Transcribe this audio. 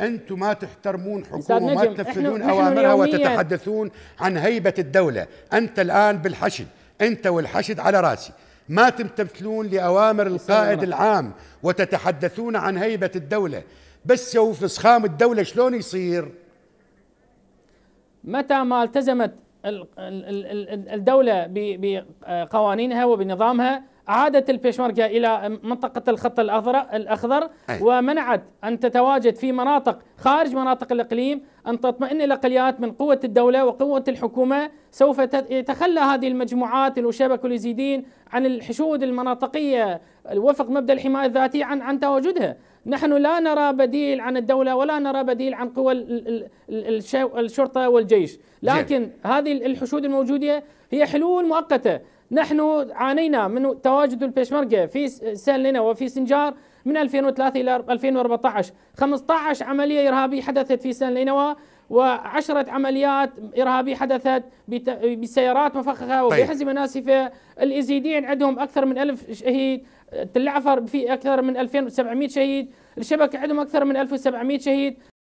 انتم ما تحترمون حكومه ما تنفذون اوامرها وتتحدثون عن هيبه الدوله انت الان بالحشد انت والحشد على راسي ما تمتثلون لاوامر القائد العام وتتحدثون عن هيبه الدوله بس سوف فسخام الدوله شلون يصير متى ما التزمت الدوله بقوانينها وبنظامها عادت البيشمركة إلى منطقة الخط الأخضر, الأخضر ومنعت أن تتواجد في مناطق خارج مناطق الإقليم أن تطمئن الأقليات من قوة الدولة وقوة الحكومة سوف يتخلى هذه المجموعات الوشبك واليزيدين عن الحشود المناطقية وفق مبدأ الحماية الذاتية عن, عن تواجدها نحن لا نرى بديل عن الدولة ولا نرى بديل عن قوى الشرطة والجيش لكن هذه الحشود الموجودة هي حلول مؤقتة نحن عانينا من تواجد البيشمركة في سهلنا وفي سنجار من 2003 إلى 2014 15 عملية إرهابية حدثت في سهلنا وعشرة عمليات إرهابية حدثت بسيارات مفخخة طيب. وبحزمة ناسفة الإزيديين عندهم أكثر من ألف شهيد تلعفر في أكثر من 2700 شهيد الشبكة عندهم أكثر من 1700 شهيد